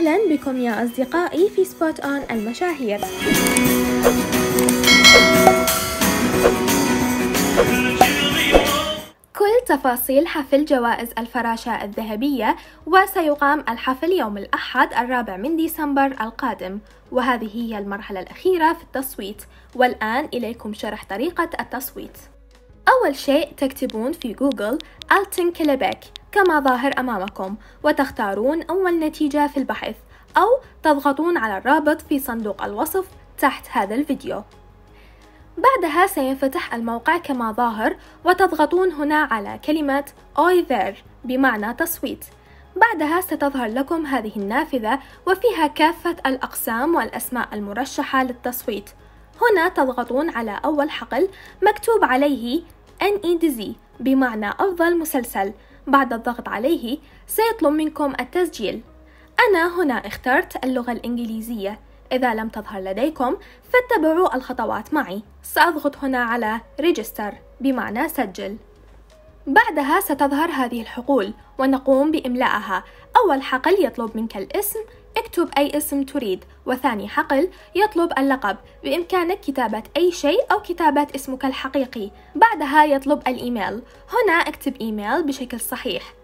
أهلا بكم يا أصدقائي في سبوت أون المشاهير كل تفاصيل حفل جوائز الفراشة الذهبية وسيقام الحفل يوم الأحد الرابع من ديسمبر القادم وهذه هي المرحلة الأخيرة في التصويت والآن إليكم شرح طريقة التصويت أول شيء تكتبون في جوجل ألتن كليبك كما ظاهر أمامكم وتختارون أول نتيجة في البحث أو تضغطون على الرابط في صندوق الوصف تحت هذا الفيديو بعدها سينفتح الموقع كما ظاهر وتضغطون هنا على كلمة أي ذير بمعنى تصويت بعدها ستظهر لكم هذه النافذة وفيها كافة الأقسام والأسماء المرشحة للتصويت هنا تضغطون على أول حقل مكتوب عليه NEDZ بمعنى أفضل مسلسل بعد الضغط عليه سيطلب منكم التسجيل أنا هنا اخترت اللغة الإنجليزية إذا لم تظهر لديكم فاتبعوا الخطوات معي سأضغط هنا على Register بمعنى سجل بعدها ستظهر هذه الحقول ونقوم بإملائها أول حقل يطلب منك الاسم اكتب أي اسم تريد وثاني حقل يطلب اللقب بإمكانك كتابة أي شيء أو كتابة اسمك الحقيقي بعدها يطلب الإيميل هنا اكتب إيميل بشكل صحيح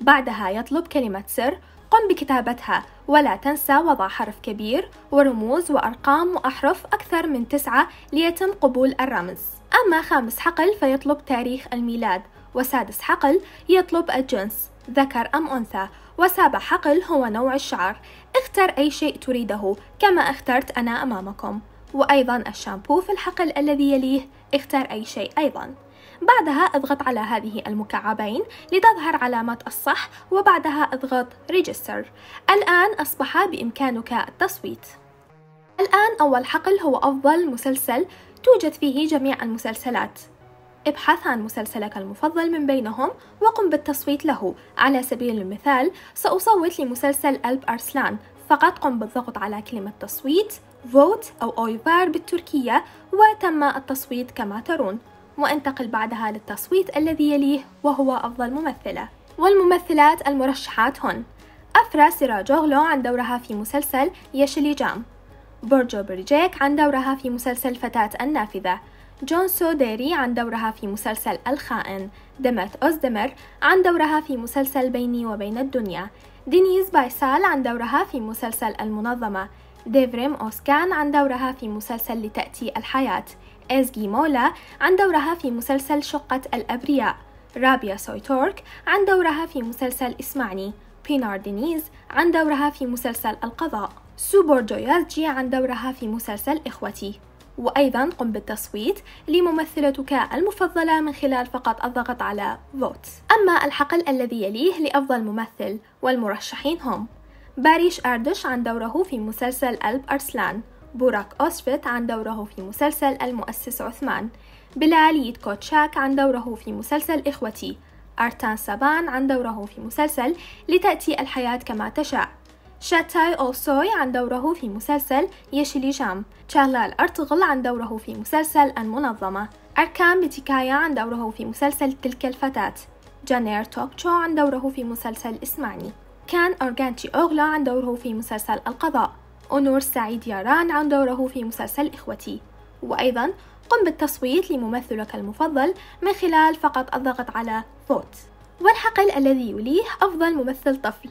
بعدها يطلب كلمة سر قم بكتابتها ولا تنسى وضع حرف كبير ورموز وأرقام وأحرف أكثر من تسعة ليتم قبول الرمز أما خامس حقل فيطلب تاريخ الميلاد وسادس حقل يطلب الجنس ذكر أم أنثى وسابع حقل هو نوع الشعر اختر أي شيء تريده كما اخترت أنا أمامكم وأيضا الشامبو في الحقل الذي يليه اختر أي شيء أيضا بعدها اضغط على هذه المكعبين لتظهر علامة الصح وبعدها اضغط ريجستر الآن أصبح بإمكانك التصويت الآن أول حقل هو أفضل مسلسل توجد فيه جميع المسلسلات ابحث عن مسلسلك المفضل من بينهم وقم بالتصويت له على سبيل المثال سأصوت لمسلسل ألب أرسلان فقط قم بالضغط على كلمة تصويت vote أو اويفار بالتركية وتم التصويت كما ترون وانتقل بعدها للتصويت الذي يليه وهو أفضل ممثلة والممثلات المرشحات هن أفرا سيراجوغلو عن دورها في مسلسل يشلي جام بورجو بريجيك عن دورها في مسلسل فتاة النافذة جون سوديري عن دورها في مسلسل الخائن دمت أوزدمر عن دورها في مسلسل بيني وبين الدنيا دينيز بايسال عن دورها في مسلسل المنظمة ديفريم أوسكان عن دورها في مسلسل لتأتي الحياة إزجي مولا عن دورها في مسلسل شقة الأبرياء رابيا سويتورك عن دورها في مسلسل اسمعني بينار دينيز عن دورها في مسلسل القضاء سوبور جويازجي عن دورها في مسلسل إخوتي وأيضا قم بالتصويت لممثلتك المفضلة من خلال فقط الضغط على فوت أما الحقل الذي يليه لأفضل ممثل والمرشحين هم باريش أردش عن دوره في مسلسل ألب أرسلان بوراك أوسفيت عن دوره في مسلسل المؤسس عثمان بلال كوتشاك عن دوره في مسلسل إخوتي أرتان سابان عن دوره في مسلسل لتأتي الحياة كما تشاء شاتاي أولسوي عن دوره في مسلسل يشلي جام شالال أرتغل عن دوره في مسلسل المنظمة أركان بتكايا عن دوره في مسلسل تلك الفتاة جانير توكتشو عن دوره في مسلسل اسمعني كان أورغانتي أوغلا عن دوره في مسلسل القضاء أونور سعيد ياران عن دوره في مسلسل إخوتي وأيضا قم بالتصويت لممثلك المفضل من خلال فقط الضغط على فوت والحقل الذي يليه أفضل ممثل طفل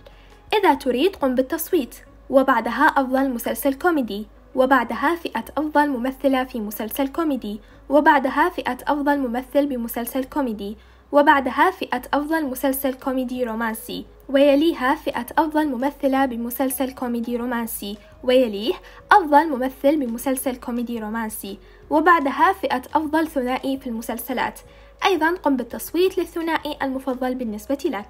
إذا تريد قم بالتصويت وبعدها أفضل مسلسل كوميدي وبعدها فئة أفضل ممثلة في مسلسل كوميدي وبعدها فئة أفضل ممثل بمسلسل كوميدي وبعدها فئة أفضل مسلسل كوميدي رومانسي ويليها فئة أفضل ممثلة بمسلسل كوميدي رومانسي ويليه أفضل ممثل بمسلسل كوميدي رومانسي وبعدها فئة أفضل ثنائي في المسلسلات أيضا قم بالتصويت للثنائي المفضل بالنسبة لك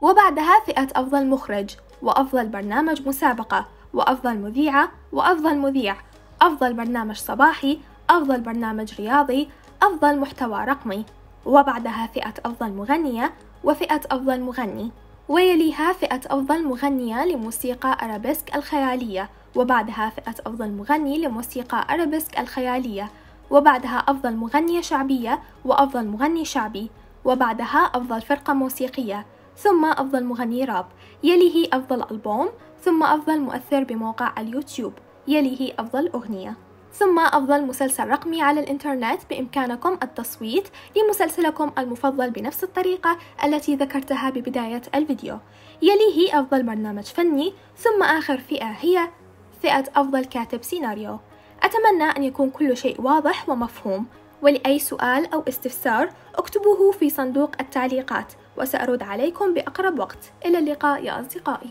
وبعدها فئة أفضل مخرج وأفضل برنامج مسابقة وأفضل مذيعة وأفضل مذيع أفضل برنامج صباحي أفضل برنامج رياضي أفضل محتوى رقمي وبعدها فئة أفضل مغنية وفئة أفضل مغني ويليها فئة أفضل مغنية لموسيقى أرابيسك الخيالية وبعدها فئة أفضل مغني لموسيقى أرابيسك الخيالية وبعدها أفضل مغنية شعبية وأفضل مغني شعبي وبعدها أفضل فرقة موسيقية ثم أفضل مغني راب يليه أفضل ألبوم ثم أفضل مؤثر بموقع اليوتيوب يليه أفضل أغنية ثم أفضل مسلسل رقمي على الإنترنت بإمكانكم التصويت لمسلسلكم المفضل بنفس الطريقة التي ذكرتها ببداية الفيديو يليه أفضل برنامج فني ثم آخر فئة هي فئة أفضل كاتب سيناريو أتمنى أن يكون كل شيء واضح ومفهوم ولأي سؤال أو استفسار اكتبوه في صندوق التعليقات وسأرد عليكم بأقرب وقت إلى اللقاء يا أصدقائي